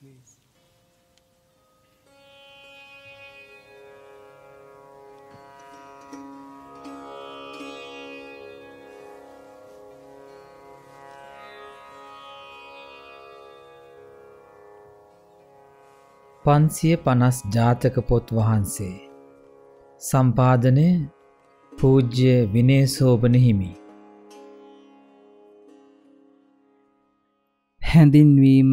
please. පන්සිය පනස් ජාතක පොත් වහන්සේ. සම්පාදනය පූජ්‍ය විනේශෝපන හිමි. හැඳින්වීම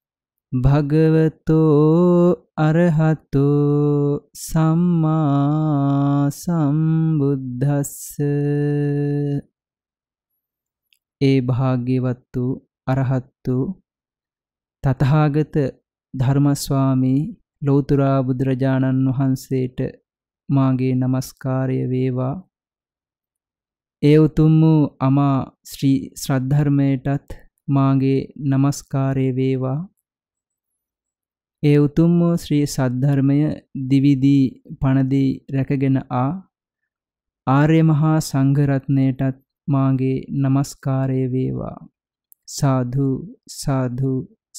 භගවතෝ අරහතු සම්මා සම්බුද්දස්ස ඒ භාග්‍යවත් වූ අරහත් වූ තථාගත ධර්මස්වාමී ලෞතුරා බුදුරජාණන් වහන්සේට මාගේ নমස්කාරය වේවා ඒ උතුම් වූ අමා ශ්‍රී ශ්‍රද්ධර්මයටත් මාගේ নমස්කාරය වේවා ඒ උතුම් වූ ශ්‍රී සද්ධර්මය දිවිදී පණදී රැකගෙන ආ ආර්ය මහා සංඝරත්නයටත් මාගේ নমස්කාරය වේවා සාදු සාදු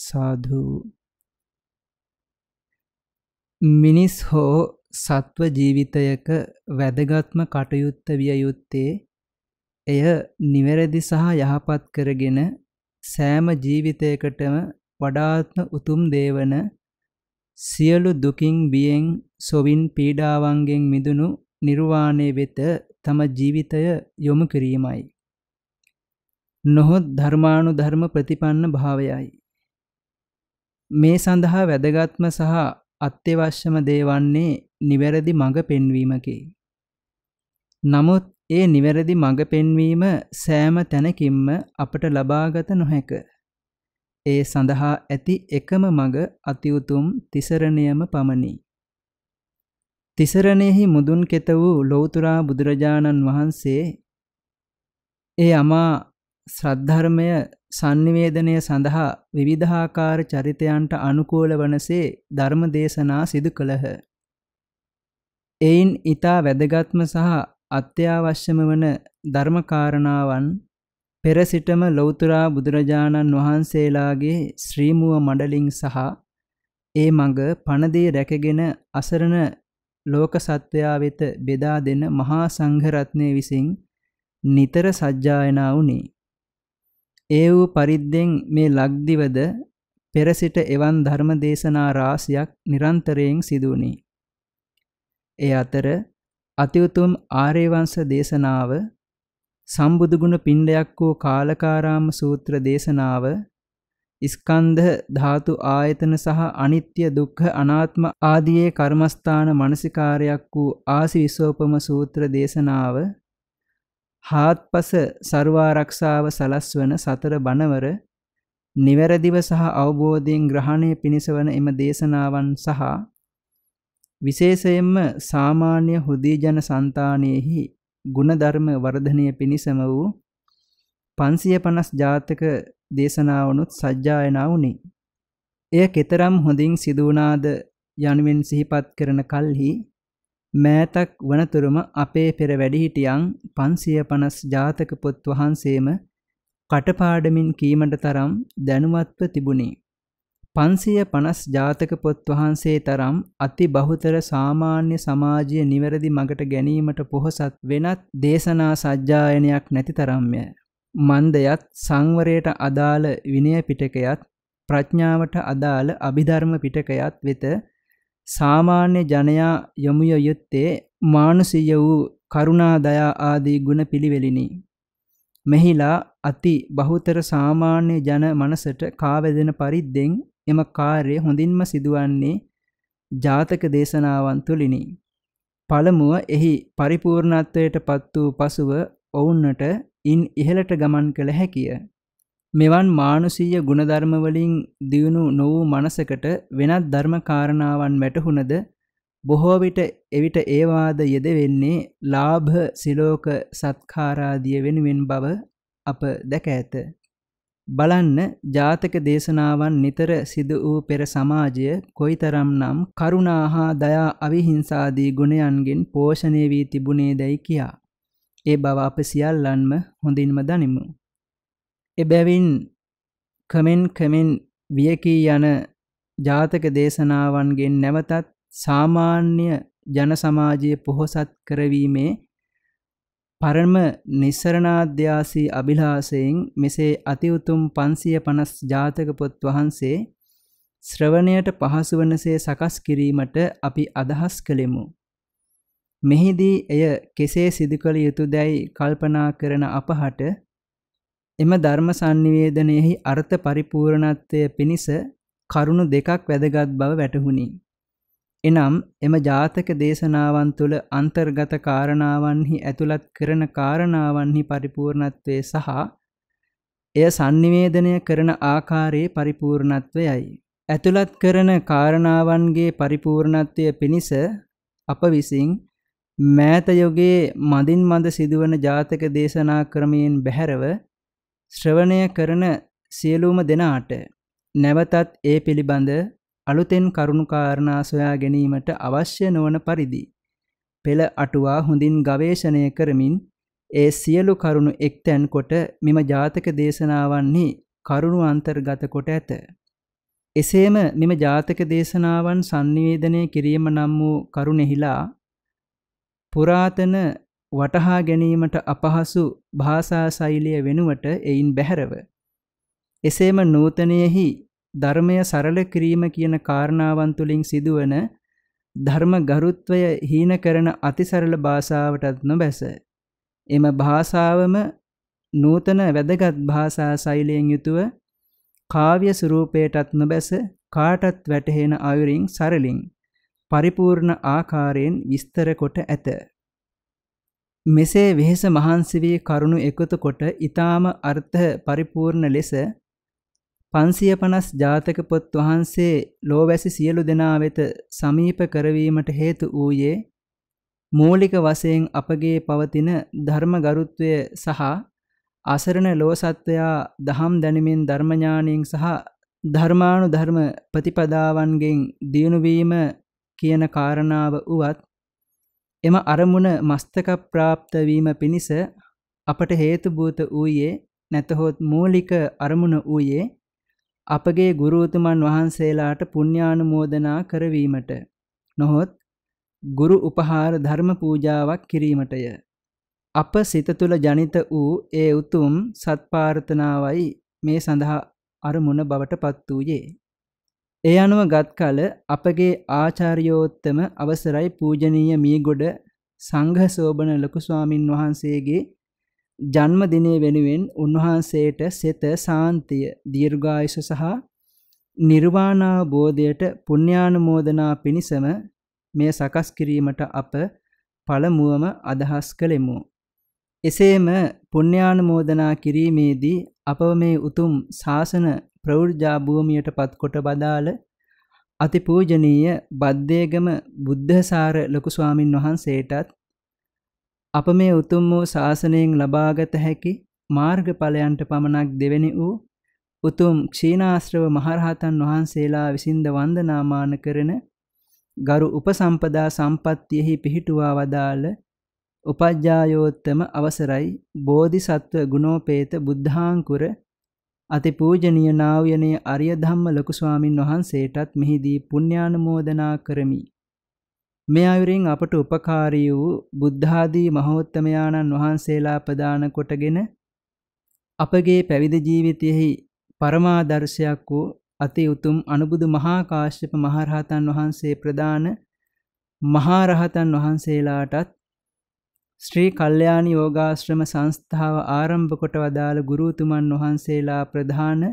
සාදු මිනිස් හෝ සත්ව ජීවිතයක වැදගත්ම කටයුත්ත විය යුත්තේ එය නිවැරදි සහ යහපත් කරගෙන සෑම ජීවිතයකටම වඩාත්ම උතුම් දේවන සියලු දුකින් බියෙන් සොවින් පීඩාවන්ගෙන් මිදුණු නිර්වාණය වෙත තම ජීවිතය යොමු කිරීමයි. නොහොත් ධර්මානු ධර්ම ප්‍රතිපන්න භාවයයි. මේ සඳහා වැදගත්ම සහ අත්‍යවශ්‍යම දේවන්නේ නිවැරදි මඟ පෙන්වීමකි. නමුත් ඒ නිවැරදි මඟ පෙන්වීම සෑම තැනකින්ම අපට ලබාගත නොහැක. ඒ සඳහා ඇති එකම මඟ අතිඋතුම් තිසරණයම පමණි. තිසරණයෙහි මුදුන් කෙත වූ ලෞතුරා බුදුරජාණන් වහන්සේ ඒ අමා ශ්‍රද්ධර්මය sannivedanaya සඳහා විවිධාකාර චරිතයන්ට අනුකූල වනසේ ධර්ම දේශනා සිදු කළහ. එයින් ඊට වැදගත්ම සහ අත්‍යවශ්‍යම වන ධර්මකාරණාවන් පෙර සිටම ලෞතුරා බුදුරජාණන් වහන්සේලාගේ ශ්‍රීමුව මඩලින් සහ ඒ මඟ පණදී රැකගෙන අසරණ ලෝක සත්වයා වෙත බෙදා දෙන මහා සංඝරත්නය විසින් නිතර සජ්ජායනා වුණේ. ඒ වූ පරිද්දෙන් මේ ලක්දිවද පෙර සිට එවන් ධර්ම දේශනා රාශියක් නිරන්තරයෙන් සිදුුණි. ඒ අතර අතිඋතුම් ආර්යවංශ දේශනාව සම්බුදුගුණ පින්ඩයක් වූ කාලකාරාම සූත්‍ර දේශනාව ස්කන්ධ ධාතු ආයතන සහ අනිත්‍ය දුක්ඛ අනාත්ම ආදී කර්මස්ථාන මනසිකාරයක් වූ ආසිවිසෝපම සූත්‍ර දේශනාව හාත්පස ਸਰවාරක්ෂාව සලස්වන සතර බණවර නිවැරදිව සහ අවබෝධයෙන් ග්‍රහණය පිණිසවන එම දේශනාවන් සහ විශේෂයෙන්ම සාමාන්‍ය හුදී ජන సంతානෙහි ගුණධර්ම වර්ධනය පිණිසම වූ 550 ජාතක දේශනාවනුත් සජ්ජායනා වුණි. එය කතරම් හොඳින් සිදු වුණාද යනුවෙන් සිහිපත් කරන කල්හි මෑතක් වනතුරුම අපේ පෙර වැඩිහිටියන් 550 ජාතක පොත් වහන්සේම කටපාඩමින් කීමට තරම් දැනුවත්ව තිබුණේ. පන්සිය පනස් ජාතක පොත් වහන්සේ තරම් අති බහුතර සාමාන්‍ය සමාජය නිවැරදි මඟට ගැනීමට පොහොසත් වෙනත් දේශනා සජ්ජායනයක් නැති තරම්ය. මන්දයත් සංවරයට අදාළ විනය පිටකයත් ප්‍රඥාවට අදාළ අභිධර්ම පිටකයත් වෙත සාමාන්‍ය ජනයා යොමු යුත්තේ මානුසිය වූ කරුණා දයා ආදී ගුණ පිළිවෙලිනි. මෙහිලා අති බහුතර සාමාන්‍ය ජන මනසට කාවැදෙන පරිද්දෙන් එම කාර්ය හොඳින්ම සිදුවන්නේ ජාතක දේශනාවන් තුලිනි. පළමුව එහි පරිපූර්ණත්වයට පත් වූ පසුව ඔවුන්ට ඉන් ඉහළට ගමන් කළ හැකිය. මෙවන් මානුෂීය ගුණධර්ම වලින් දියුණු නො වූ මනසකට වෙනත් ධර්ම කාරණාවන් වැටහුණද බොහෝ විට එවිට ඒ වාද යෙදෙන්නේ ලාභ සිලෝක සත්කාරාදිය වෙනුවෙන් බව අප දැක ඇත. බලන්න ජාතක දේශනාවන් නිතර සිදු වූ පෙර සමාජය කොයිතරම්නම් කරුණා හා දයා අවිහිංසාදී ගුණයන්ගෙන් පෝෂණය වී තිබුණේ දැයි කියා. ඒ බව අප සියල්ලන්ම හොඳින්ම දනිමු. එබැවින් කමෙන් කමෙන් වියකී යන ජාතක දේශනාවන්ගෙන් නැවතත් සාමාන්‍ය ජන සමාජයේ පොහොසත් කරවීමේ පරම නිස්සරණාධ්‍යාසී අභිලාසයෙන් මෙසේ අති උතුම් 550 ජාතක පොත් වහන්සේ ශ්‍රවණයට පහසු වනසේ සකස් කිරීමට අපි අදහස් කළෙමු. මෙහිදී එය කෙසේ සිදු කළ යුතුයදැයි කල්පනා කරන අපහට එම ධර්ම sannivedanayehi අර්ථ පරිපූර්ණත්වය පිණිස කරුණු දෙකක් වැදගත් බව වැටහුණි. එනම් එම ජාතක දේශනාවන් තුළ අන්තර්ගත කාරණාවන්හි ඇතුළත් කරන කාරණාවන්හි පරිපූර්ණත්වයේ සහ එය sannivedanaya කරන ආකාරයේ පරිපූර්ණත්වයයි. ඇතුළත් කරන කාරණාවන්ගේ පරිපූර්ණත්වය පිණිස අප විසින් මෑත යුගයේ මදින් මද සිදුවන ජාතක දේශනා ක්‍රමයෙන් බැහැරව ශ්‍රවණය කරන සියලුම දෙනාට නැවතත් ඒ පිළිබඳ අලුතෙන් කරුණු කාරණා සොයා ගැනීමට අවශ්‍ය නොවන පරිදි පෙළ අටුවා හොඳින් ගවේෂණය කරමින් ඒ සියලු කරුණු එක්තැන් කොට මෙම ජාතක දේශනාවන්හි කරුණු අන්තර්ගත කොට ඇත. එසේම මෙම ජාතක දේශනාවන් sannivedanaya කිරීම නම් වූ කරුණෙහිලා පුරාතන වටහා ගැනීමට අපහසු භාෂා ශෛලිය වෙනුවට එයින් බැහැරව එසේම නූතනයෙහි ධර්මය සරල කිරීම කියන කාරණාවන් තුලින් සිදුවන ධර්ම ගරුත්වය හීන කරන අතිසරල භාෂාවටත් නොබැස එම භාෂාවම නූතන වැදගත් භාෂා ශෛලියෙන් යුතුව කාව්‍ය ස්වරූපයටත් නොබැස කාටත් වැටහෙන අයුරින් සරලින් පරිපූර්ණ ආකාරයෙන් විස්තර කොට ඇත. මෙසේ වෙහෙස මහන්සි වී කරුණු එකතු කොට ඊටාම අර්ථ පරිපූර්ණ ලෙස පන්සිය පනස් ජාතක පොත් වහන්සේ ලෝවැසි සියලු දෙනා වෙත සමීප කරවීමට හේතු වූයේ මූලික වශයෙන් අපගේ පවතින ධර්ම ගරුත්වය සහ අසරණ ලෝසත්වයා දහම් දැනුමින් ධර්මඥානයෙන් සහ ධර්මානු ධර්ම ප්‍රතිපදාවන්ගෙන් දියුණුවීම කියන කාරණාව වුවත් එම අරමුණ මස්තක ප්‍රාප්ත වීම පිණිස අපට හේතුබූත වූයේ නැතහොත් මූලික අරමුණ වූයේ අපගේ ගුරුතුමන් වහන්සේලාට පුණ්‍යානුමෝදනා කරවීමට නොහොත් ගුරු උපහාර ධර්ම පූජාවක් කිරීමටය. අප සිත තුළ ජනිත වූ ඒ උතුම් සත්පාර්ථනාවයි මේ සඳහා අරමුණ බවට පත් වූයේ. ඒ අනුව ගත් කල අපගේ ආචාර්යෝත්තම අවසරයි පූජනීය මීගොඩ සංඝ සෝබන ලොකු ස්වාමින් වහන්සේගේ ජන්මදිනය වෙනුවෙන් උන්වහන්සේට සෙත සාන්තිය දීර්ඝායුෂ සහ නිර්වාණාබෝධයට පුණ්‍යානුමෝදනා පිණිසම මෙය සකස් කිරීමට අප පළමුවම අදහස් කළෙමු. එසේම පුණ්‍යානුමෝදනා කිරීමේදී අපව මේ උතුම් ශාසන ප්‍රවෘජා භූමියට පත්කොට බදාළ අතිපූජනීය බද්දේගම බුද්ධසාර ලොකු ස්වාමින් වහන්සේටත් අප මේ උතුම් වූ ශාසනයෙන් ලබාගත හැකි මාර්ගඵලයන්ට පමණක් දෙවෙනි වූ උතුම් ක්ෂීණාශ්‍රව මහරහතන් වහන්සේලා විසින්ද වන්දනාමාන කරන ගරු උපසම්පදා සම්පත්තියෙහි පිහිටුවා වදාළ උපජ්ජායෝත්තම අවසරයි බෝධිසත්ව ගුණෝපේත බුද්ධාංකුර අතිපූජනීය නාවයනේ අරිය ධම්ම ලොකු ස්වාමින් වහන්සේටත් මෙහිදී පුණ්‍යානුමෝදනා කරමි මේ අයුරින් අපට උපකාරී වූ බුද්ධාදී මහෝත්තමයාණන් වහන්සේලා ප්‍රදාන කොටගෙන අපගේ පැවිදි ජීවිතයෙහි පරමාදර්ශයක් වූ අති උතුම් අනුබුදු මහා කාශ්‍යප මහරහතන් වහන්සේ ප්‍රදාන මහරහතන් වහන්සේලාටත් ශ්‍රී කල්යාණි යෝගාශ්‍රම සංස්ථාව ආරම්භ කොට වදාළ ගුරුතුමන් වහන්සේලා ප්‍රධාන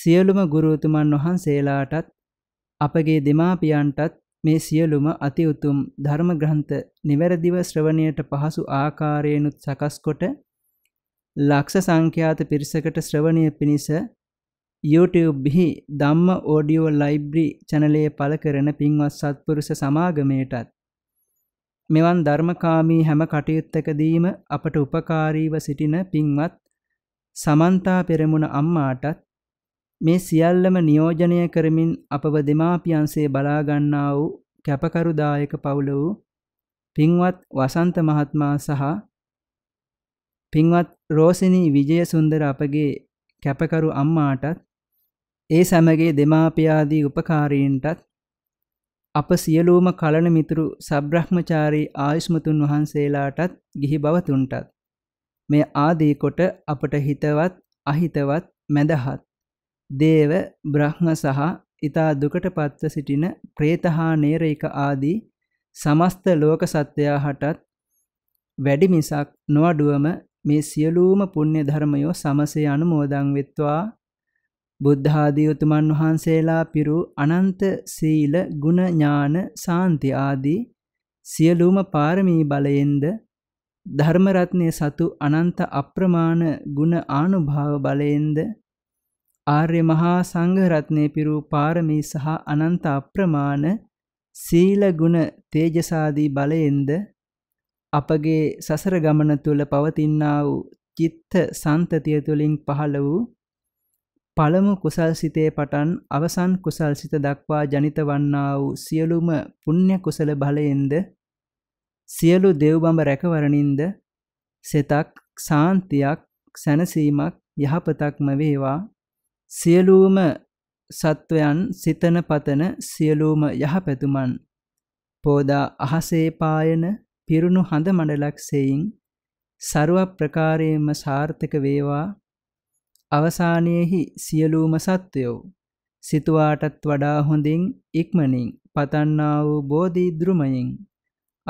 සියලුම ගුරුතුමන් වහන්සේලාටත් අපගේ දෙමාපියන්ටත් මේ සියලුම අති උතුම් ධර්ම ග්‍රන්ථ නිවැරදිව ශ්‍රවණයට පහසු ආකාරයෙන්ුත් සකස්කොට ලක්ෂ සංඛ්‍යාත පිරිසකට ශ්‍රවණය පිණිස YouTubeෙහි ධම්ම ඕඩියෝ ලයිබ්‍රරි චැනලයේ පළ කරන පින්වත් සත්පුරුෂ සමාගමයටත් මෙවන් ධර්මකාමී හැම කටයුත්තකදීම අපට උපකාරීව සිටින පින්වත් සමන්තා පෙරමුණ අම්මාටත් මේ සියල්ලම නියෝජනය කරමින් අපව දෙමාපියන්සේ බලා ගන්නා වූ කැපකරුදායක පවුල වූ පින්වත් වසන්ත මහත්මයා සහ පින්වත් රෝසිනී විජයසුන්දර අපගේ කැපකරු අම්මාටත් ඒ සමගේ දෙමාපියාදී උපකාරීන්ටත් අප සියලුම කලන මිතුරු සබ්‍රහ්මචාරී ආයුෂ්මතුන් වහන්සේලාටත් ගිහි බවතුන්ටත් මේ ආදී කොට අපට හිතවත් අහිතවත් මැදහත් දේව බ්‍රහ්ම සහ ඊතා දුකට පත්ව සිටින പ്രേත හා නේරේක ආදී සමස්ත ලෝක සත්වයා හටත් වැඩි මිසක් නොඅඩුවම මේ සියලුම පුණ්‍ය ධර්මයෝ සමසේ අනුමෝදන් වෙත්වා බුද්ධ ආදී උතුමන් වහන්සේලා පිරු අනන්ත සීල ගුණ ඥාන සාන්ති ආදී සියලුම පාරමී බලයෙන්ද ධර්ම රත්නයේ සතු අනන්ත අප්‍රමාණ ගුණ ආනුභාව බලයෙන්ද ආර්ය මහා සංඝරත්නය පිරූ පාරමී සහ අනන්ත අප්‍රමාණ සීල ගුණ තේජසාදී බලයෙන්ද අපගේ සසර ගමන තුළ පවතිනා වූ චිත්ත සන්තතිය තුළින් පහළ වූ පළමු කුසල් සිතේ පටන් අවසන් කුසල් සිත දක්වා ජනිත වන්නා වූ සියලුම පුණ්‍ය කුසල බලයෙන්ද සියලු දෙව්බඹ රැකවරණින්ද සිතක් සාන්තියක් සැනසීමක් යහපතක්ම වේවා සියලුම සත්වයන් සිතන පතන සියලුම යහපැතුමන් පෝදා අහසේ පායන පිරුණු හඳ මඩලක්සෙයින් ਸਰව ප්‍රකාරයෙන්ම සාර්ථක වේවා අවසානයේහි සියලුම සත්වයෝ සිතුවාටත් වඩා හොඳින් ඉක්මනින් පතන්නා වූ බෝධි ධෘමයෙන්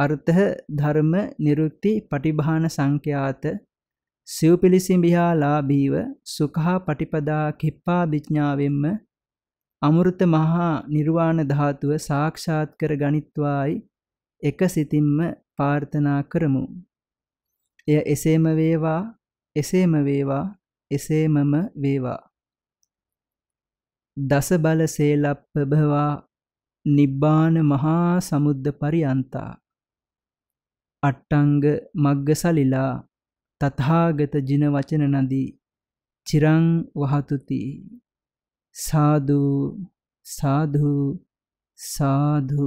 අර්ථ ධර්ම නිරුක්ති පටිභාන සංඛ්‍යාත සිව් පිළිසිඹිහා ලාභීව සුකහා පටිපදා කිප්පා භිඥාවෙන්ම අමෘත මහා නිර්වාණ ධාතුව සාක්ෂාත් කර ගනිත්වායි එක සිතින්ම ප්‍රාර්ථනා කරමු. එය එසේම වේවා එසේම වේවා එසේමම වේවා. දස බල සේලප්පභවා නිබ්බාන මහා සමුද්ද පරියන්තා අට්ටංග මග්ග සලිලා තථාගත ජින වචන නදී චිරං වහතුති සාදු සාදු සාදු